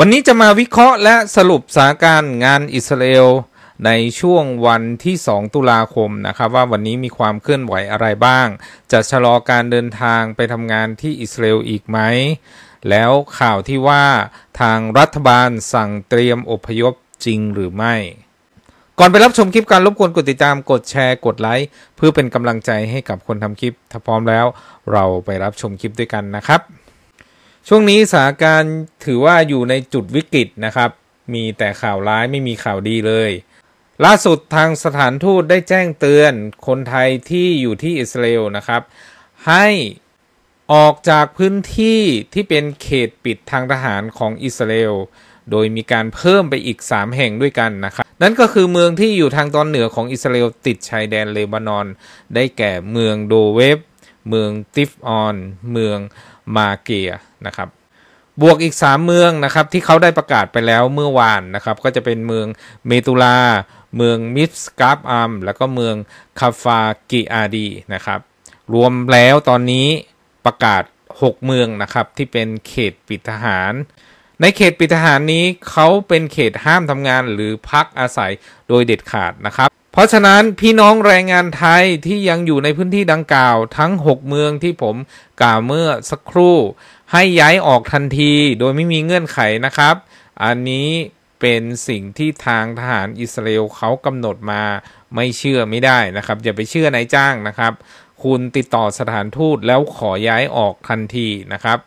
วันนี้จะมาวิเคราะห์และสรุปสถานการณ์งานอิสราเอลในช่วงวันที่ 2 ตุลาคมนะครับว่าวันนี้มีความเคลื่อนไหวอะไรบ้าง จะชะลอการเดินทางไปทำงานที่อิสราเอลอีกไหม แล้วข่าวที่ว่าทางรัฐบาลสั่งเตรียมอพยพจริงหรือไม่ ก่อนไปรับชมคลิปการรบกวนกดติดตามกดแชร์กดไลค์ เพื่อเป็นกำลังใจให้กับคนทำคลิปถ้าพร้อมแล้วเราไปรับชมคลิปด้วยกันนะครับช่วงนี้สถานการณ์ถือว่าอยู่ในจุดวิกฤตนะครับ มีแต่ข่าวร้ายไม่มีข่าวดีเลย ล่าสุดทางสถานทูตได้แจ้งเตือนคนไทยที่อยู่ที่อิสราเอลนะครับ ให้ออกจากพื้นที่ที่เป็นเขตปิดทางทหารของอิสราเอล โดยมีการเพิ่มไปอีก 3 แห่งด้วยกันนะครับ นั่นก็คือเมืองที่อยู่ทางตอนเหนือของอิสราเอลติดชายแดนเลบานอน ได้แก่เมืองโดเวฟเมืองติฟออน เมืองมาเกียนะครับ บวกอีก3เมืองนะครับที่เขาได้ประกาศไปแล้วเมื่อวานนะครับก็จะเป็นเมืองเมตุลา เมืองมิสกาฟอัมแล้วก็เมืองคาฟากิอาดีนะครับรวมแล้วตอนนี้ประกาศ 6 เมืองนะครับที่เป็นเขตปิดทหาร ในเขตปิดทหารนี้เขาเป็นเขตห้ามทำงานหรือพักอาศัยโดยเด็ดขาดนะครับพราะฉะนั้นพี่น้องแรงงานไทยที่ยังอยู่ในพื้นที่ดังกล่าวทั้ง 6 เมืองที่ผมกล่าวเมื่อสักครู่ ให้ย้ายออกทันทีโดยไม่มีเงื่อนไขนะครับ อันนี้เป็นสิ่งที่ทางทหารอิสราเอลเขากำหนดมาไม่เชื่อไม่ได้นะครับอย่าไปเชื่อนายจ้างนะครับ คุณติดต่อสถานทูตแล้วขอย้ายออกทันทีนะครับ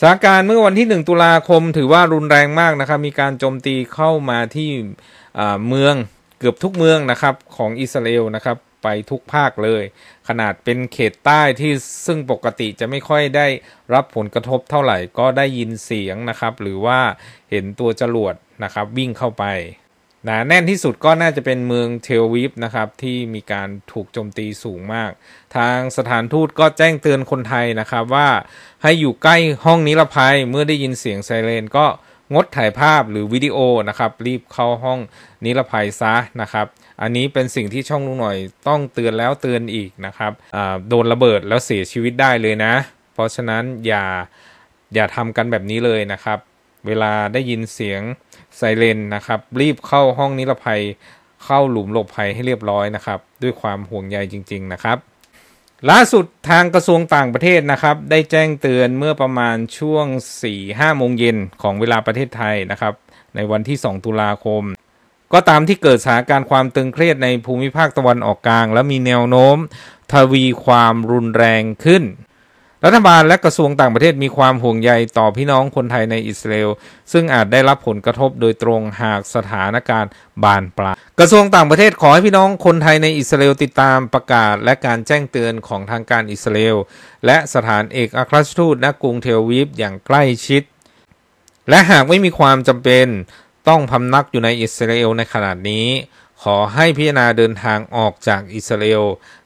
สถานการณ์เมื่อวันที่1ตุลาคมถือว่ารุนแรงมากนะครับ มีการโจมตีเข้ามาที่เมืองเกือบทุกเมืองนะครับของอิสราเอลนะครับไปทุกภาคเลย ขนาดเป็นเขตใต้ที่ซึ่งปกติจะไม่ค่อยได้รับผลกระทบเท่าไหร่ ก็ได้ยินเสียงนะครับหรือว่าเห็นตัวจรวดนะครับวิ่งเข้าไป หนาแน่นที่สุดก็น่าจะเป็นเมืองเทลวิฟนะครับที่มีการถูกโจมตีสูงมาก ทางสถานทูตก็แจ้งเตือนคนไทยนะครับว่าให้อยู่ใกล้ห้องนิรภัยเมื่อได้ยินเสียงไซเรนก็งดถ่ายภาพหรือวิดีโอนะครับ รีบเข้าห้องนิรภัยซะนะครับ อันนี้เป็นสิ่งที่ช่องลุงหน่อยต้องเตือนแล้วเตือนอีกนะครับ โดนระเบิดแล้วเสียชีวิตได้เลยนะ เพราะฉะนั้นอย่าอย่าทำกันแบบนี้เลยนะครับ เวลาได้ยินเสียงไซเรนนะครับ รีบเข้าห้องนิรภัย เข้าหลุมหลบภัยให้เรียบร้อยนะครับ ด้วยความห่วงใยจริง ๆนะครับล่าสุดทางกระทรวงต่างประเทศนะครับ ได้แจ้งเตือนเมื่อประมาณช่วง 4-5 โมงเย็นของเวลาประเทศไทยนะครับ ในวันที่ 2 ตุลาคม ก็ตามที่เกิดสถานการณ์ความตึงเครียดในภูมิภาคตะวันออกกลาง และมีแนวโน้มทวีความรุนแรงขึ้นรัฐบาลและกระทรวงต่างประเทศมีความห่วงใยต่อพี่น้องคนไทยในอิสราเอลซึ่งอาจได้รับผลกระทบโดยตรงหากสถานการณ์บานปลายกระทรวงต่างประเทศขอให้พี่น้องคนไทยในอิสราเอลติดตามประกาศและการแจ้งเตือนของทางการอิสราเอลและสถานเอกอัครราชทูตณกรุงเทลวีฟอย่างใกล้ชิด และหากไม่มีความจำเป็นต้อง พำนักอยู่ในอิสราเอลในขณะนี้ขอให้พิจารณาเดินทางออกจากอิสราเอล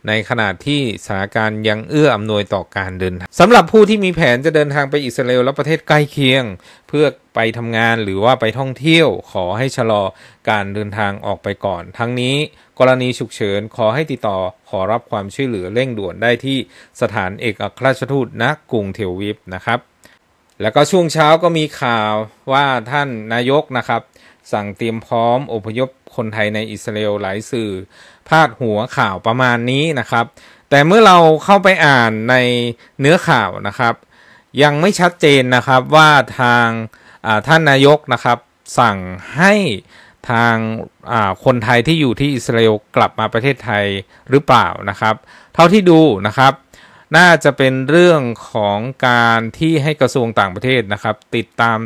ในขณะที่สถานการณ์ยังเอื้ออำนวยต่อการเดินทางสำหรับผู้ที่มีแผนจะเดินทางไปอิสราเอลและประเทศใกล้เคียง เพื่อไปทำงานหรือว่าไปท่องเที่ยว ขอให้ชะลอการเดินทางออกไปก่อน ทั้งนี้กรณีฉุกเฉินขอให้ติดต่อขอรับความช่วยเหลือเร่งด่วนได้ที่สถานเอกอัครราชทูตณกรุงเทลวิฟนะครับ แล้วก็ช่วงเช้าก็มีข่าวว่าท่านนายกนะครับสั่งเตรียมพร้อมอพยพคนไทยในอิสราเอลหลายสื่อพาดหัวข่าวประมาณนี้นะครับ แต่เมื่อเราเข้าไปอ่านในเนื้อข่าวนะครับ ยังไม่ชัดเจนนะครับว่าทางท่านนายกนะครับ สั่งให้ทางคนไทยที่อยู่ที่อิสราเอลกลับมาประเทศไทยหรือเปล่านะครับ เท่าที่ดูนะครับน่าจะเป็นเรื่องของการที่ให้กระทรวงต่างประเทศนะครับ ติดตาม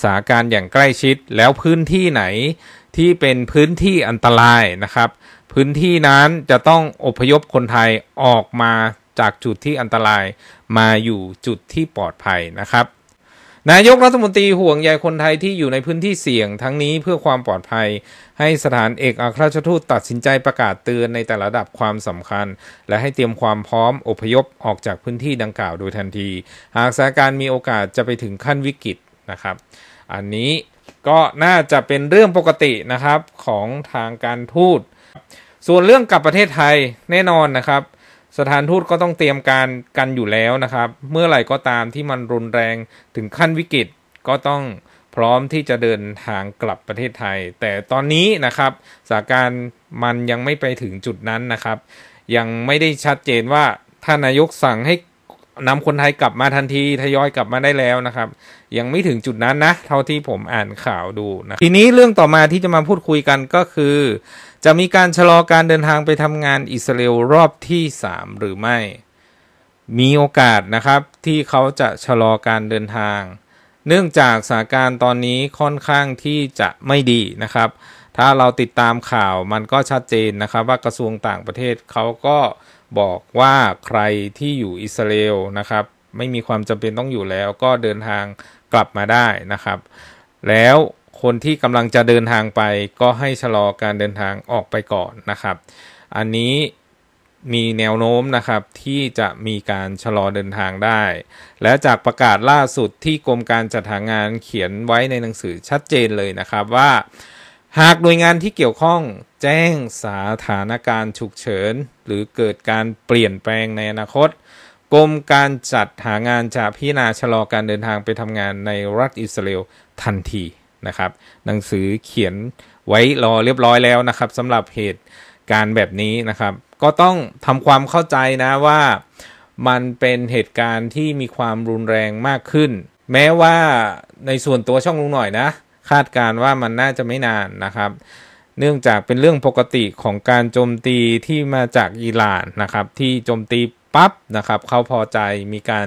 สถานการ์อย่างใกล้ชิดแล้วพื้นที่ไหนที่เป็นพื้นที่อันตรายนะครับ พื้นที่นั้นจะต้องอพยพคนไทยออกมาจากจุดที่อันตรายมาอยู่จุดที่ปลอดภัยนะครับนายกรัฐมนตรีห่วงใยคนไทยที่อยู่ในพื้นที่เสี่ยงทั้งนี้เพื่อความปลอดภัย ให้สถานเอกอัครราชทูตตัดสินใจประกาศเตือนในแต่ละดับความสำคัญ และให้เตรียมความพร้อมอพยพออกจากพื้นที่ดังกล่าวโดยทันที หากสถานการณ์มีโอกาสจะไปถึงขั้นวิกฤตนะครับ อันนี้ก็น่าจะเป็นเรื่องปกตินะครับของทางการทูต ส่วนเรื่องกลับประเทศไทยแน่นอนนะครับ สถานทูตก็ต้องเตรียมการกันอยู่แล้วนะครับ เมื่อไหร่ก็ตามที่มันรุนแรงถึงขั้นวิกฤตก็ต้องพร้อมที่จะเดินทางกลับประเทศไทย แต่ตอนนี้นะครับสถานการณ์มันยังไม่ไปถึงจุดนั้นนะครับ ยังไม่ได้ชัดเจนว่าท่านนายกสั่งให้นำคนไทยกลับมาทันทีทยอยกลับมาได้แล้วนะครับ ยังไม่ถึงจุดนั้นนะ เท่าที่ผมอ่านข่าวดูนะทีนี้เรื่องต่อมาที่จะมาพูดคุยกันก็คือ จะมีการชะลอการเดินทางไปทำงานอิสราเอลรอบที่3หรือไม่ มีโอกาสนะครับ ที่เขาจะชะลอการเดินทาง เนื่องจากสถานการณ์ตอนนี้ค่อนข้างที่จะไม่ดีนะครับ ถ้าเราติดตามข่าวมันก็ชัดเจนนะครับ ว่ากระทรวงต่างประเทศเขาก็บอกว่าใครที่อยู่อิสราเอลนะครับ ไม่มีความจำเป็นต้องอยู่แล้วก็เดินทางกลับมาได้นะครับ แล้วคนที่กำลังจะเดินทางไปก็ให้ชะลอการเดินทางออกไปก่อนนะครับ อันนี้มีแนวโน้มนะครับที่จะมีการชะลอเดินทางได้ และจากประกาศล่าสุดที่กรมการจัดหางานเขียนไว้ในหนังสือชัดเจนเลยนะครับว่าหากหน่วยงานที่เกี่ยวข้องแจ้งสาถานการณ์ฉุกเฉินหรือเกิดการเปลี่ยนแปลงในอนาคตกรมการจัดหางานจะพิจารณาชะลอการเดินทางไปทำงานในรัฐอิสราเอลทันทีนะครับ หนังสือเขียนไว้รอเรียบร้อยแล้วนะครับสำหรับเหตุการณ์แบบนี้นะครับ ก็ต้องทำความเข้าใจนะว่ามันเป็นเหตุการณ์ที่มีความรุนแรงมากขึ้น แม้ว่าในส่วนตัวช่องลุงหน่อยนะคาดการว่ามันน่าจะไม่นานนะครับ เนื่องจากเป็นเรื่องปกติของการโจมตีที่มาจากอิหร่านนะครับ ที่โจมตีปั๊บนะครับ เขาพอใจมีการ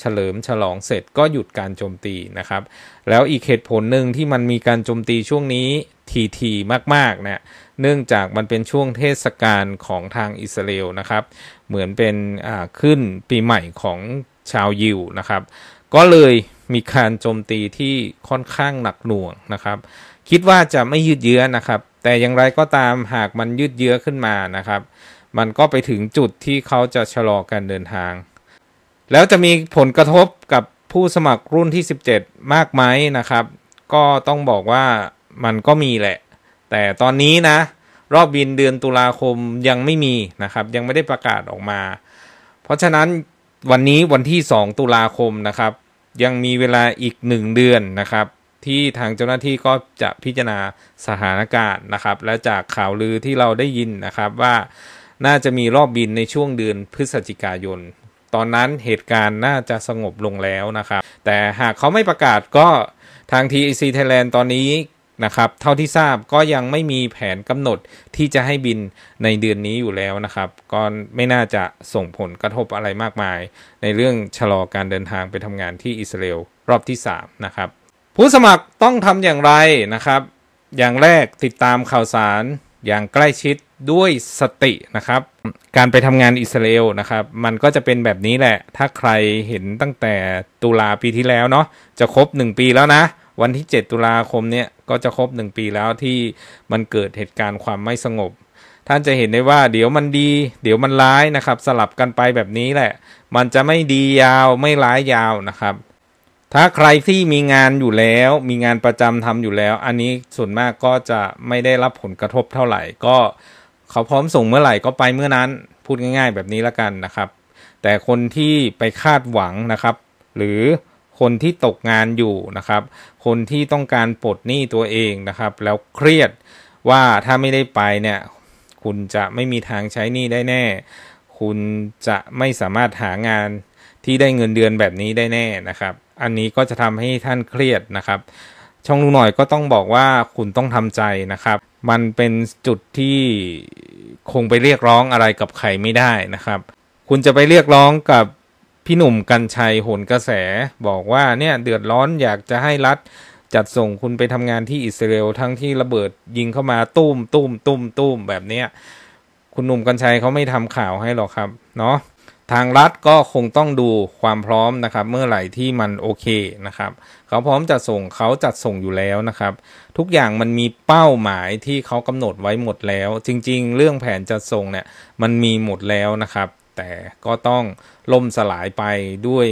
เฉลิมฉลองเสร็จก็หยุดการโจมตีนะครับ แล้วอีกเหตุผลหนึ่งที่มันมีการโจมตีช่วงนี้ทีทีมากๆเนะเนื่องจากมันเป็นช่วงเทศกาลของทางอิสราเอลนะครับ เหมือนเป็นขึ้นปีใหม่ของชาวยิวนะครับก็เลยมีการโจมตีที่ค่อนข้างหนักหน่วงนะครับ คิดว่าจะไม่ยืดเยื้อนะครับแต่อย่างไรก็ตามหากมันยืดเยื้อขึ้นมานะครับ มันก็ไปถึงจุดที่เขาจะชะลอการเดินทาง แล้วจะมีผลกระทบกับผู้สมัครรุ่นที่ 17 มากไหมนะครับ ก็ต้องบอกว่ามันก็มีแหละ แต่ตอนนี้นะ รอบบินเดือนตุลาคมยังไม่มีนะครับ ยังไม่ได้ประกาศออกมา เพราะฉะนั้นวันนี้วันที่ 2 ตุลาคมนะครับ ยังมีเวลาอีก 1 เดือนนะครับ ที่ทางเจ้าหน้าที่ก็จะพิจารณาสถานการณ์นะครับ และจากข่าวลือที่เราได้ยินนะครับว่าน่าจะมีรอบบินในช่วงเดือนพฤศจิกายนตอนนั้นเหตุการณ์น่าจะสงบลงแล้วนะครับ แต่หากเขาไม่ประกาศก็ทาง TEC Thailand ตอนนี้นะครับ เท่าที่ทราบก็ยังไม่มีแผนกำหนดที่จะให้บินในเดือนนี้อยู่แล้วนะครับ ก็ไม่น่าจะส่งผลกระทบอะไรมากมาย ในเรื่องชะลอการเดินทางไปทำงานที่อิสราเอลรอบที่3นะครับผู้สมัครต้องทำอย่างไรนะครับ อย่างแรกติดตามข่าวสารอย่างใกล้ชิดด้วยสตินะครับ การไปทำงานอิสราเอลนะครับมันก็จะเป็นแบบนี้แหละ ถ้าใครเห็นตั้งแต่ตุลาปีที่แล้วเนาะจะครบ 1 ปีแล้วนะวันที่ 7 ตุลาคมเนี่ยก็จะครบ1ปีแล้วที่มันเกิดเหตุการณ์ความไม่สงบ ท่านจะเห็นได้ว่า เดี๋ยวมันดี เดี๋ยวมันร้ายนะครับ สลับกันไปแบบนี้แหละ มันจะไม่ดียาวไม่ร้ายยาวนะครับ ถ้าใครที่มีงานอยู่แล้วมีงานประจำทำอยู่แล้วอันนี้ส่วนมากก็จะไม่ได้รับผลกระทบเท่าไหร่ ก็เขาพร้อมส่งเมื่อไหร่ก็ไปเมื่อนั้น พูดง่าย ๆ แบบนี้ละกันนะครับ แต่คนที่ไปคาดหวังนะครับ หรือคนที่ตกงานอยู่นะครับ คนที่ต้องการปลดหนี้ตัวเองนะครับ แล้วเครียดว่าถ้าไม่ได้ไปเนี่ย คุณจะไม่มีทางใช้หนี้ได้แน่ คุณจะไม่สามารถหางานที่ได้เงินเดือนแบบนี้ได้แน่นะครับ อันนี้ก็จะทำให้ท่านเครียดนะครับ ช่องลุงหน่อยก็ต้องบอกว่าคุณต้องทำใจนะครับ มันเป็นจุดที่คงไปเรียกร้องอะไรกับใครไม่ได้นะครับ คุณจะไปเรียกร้องกับพี่หนุ่มกัญชัยโหนกระแส บอกว่าเนี่ยเดือดร้อนอยากจะให้รัฐจัดส่งคุณไปทำงานที่อิสราเอลทั้งที่ระเบิดยิงเข้ามาตุ้มตุ้มตุ้มตุ้ม แบบเนี้ยคุณหนุ่มกัญชัยเขาไม่ทำข่าวให้หรอก ครับเนาะทางรัฐก็คงต้องดูความพร้อมนะครับ เมื่อไหร่ที่มันโอเคนะครับ เขาพร้อมจะส่งเขาจัดส่งอยู่แล้วนะครับ ทุกอย่างมันมีเป้าหมายที่เขากำหนดไว้หมดแล้ว จริง ๆ เรื่องแผนจัดส่งเนี่ยมันมีหมดแล้วนะครับแต่ก็ต้องล่มสลายไปด้วย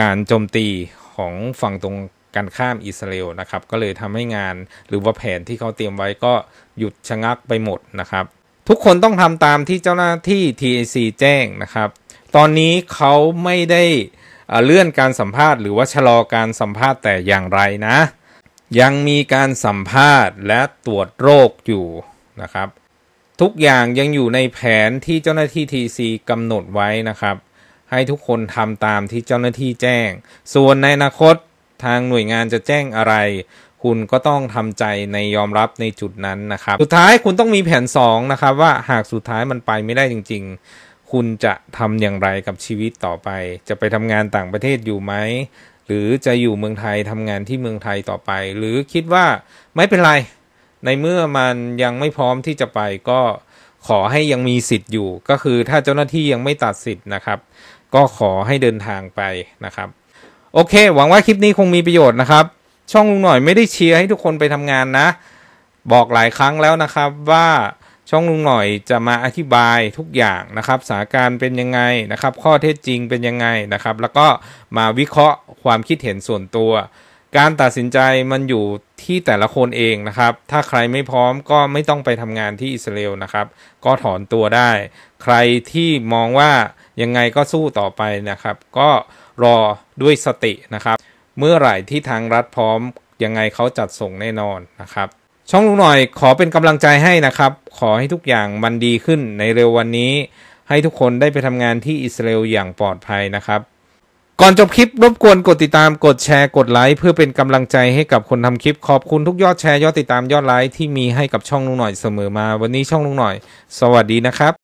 การโจมตีของฝั่งตรงกันข้ามอิสราเอลนะครับ ก็เลยทำให้งานหรือว่าแผนที่เขาเตรียมไว้ก็หยุดชะงักไปหมดนะครับ ทุกคนต้องทำตามที่เจ้าหน้าที่ TAC แจ้งนะครับ ตอนนี้เขาไม่ได้เลื่อนการสัมภาษณ์ หรือว่าชะลอการสัมภาษณ์แต่อย่างไรนะ ยังมีการสัมภาษณ์และตรวจโรคอยู่นะครับทุกอย่างยังอยู่ในแผนที่เจ้าหน้าที่ TC กำหนดไว้นะครับ ให้ทุกคนทำตามที่เจ้าหน้าที่แจ้ง ส่วนในอนาคตทางหน่วยงานจะแจ้งอะไร คุณก็ต้องทำใจในยอมรับในจุดนั้นนะครับ สุดท้ายคุณต้องมีแผน2นะครับ ว่าหากสุดท้ายมันไปไม่ได้จริงๆ คุณจะทำอย่างไรกับชีวิตต่อไป จะไปทำงานต่างประเทศอยู่ไหมหรือจะอยู่เมืองไทยทำงานที่เมืองไทยต่อไป หรือคิดว่าไม่เป็นไรในเมื่อมันยังไม่พร้อมที่จะไปก็ขอให้ยังมีสิทธิ์อยู่ ก็คือถ้าเจ้าหน้าที่ยังไม่ตัดสิทธิ์นะครับก็ขอให้เดินทางไปนะครับ โอเค หวังว่าคลิปนี้คงมีประโยชน์นะครับ ช่องลุงหน่อยไม่ได้เชียร์ให้ทุกคนไปทำงานนะ บอกหลายครั้งแล้วนะครับว่าช่องลุงหน่อยจะมาอธิบายทุกอย่างนะครับสถานการณ์เป็นยังไงนะครับ ข้อเท็จจริงเป็นยังไงนะครับ แล้วก็มาวิเคราะห์ความคิดเห็นส่วนตัวการตัดสินใจมันอยู่ที่แต่ละคนเองนะครับ ถ้าใครไม่พร้อมก็ไม่ต้องไปทำงานที่อิสราเอลนะครับ ก็ถอนตัวได้ ใครที่มองว่ายังไงก็สู้ต่อไปนะครับ ก็รอด้วยสตินะครับ เมื่อไหร่ที่ทางรัฐพร้อม ยังไงเขาจัดส่งแน่นอนนะครับ ช่องลุงหน่อยขอเป็นกำลังใจให้นะครับ ขอให้ทุกอย่างมันดีขึ้นในเร็ววันนี้ ให้ทุกคนได้ไปทำงานที่อิสราเอลอย่างปลอดภัยนะครับก่อนจบคลิปรบกวนกดติดตามกดแชร์กดไลค์เพื่อเป็นกำลังใจให้กับคนทำคลิปขอบคุณทุกยอดแชร์ยอดติดตามยอดไลค์ที่มีให้กับช่องลุงหน่อยเสมอมา วันนี้ช่องลุงหน่อย สวัสดีนะครับ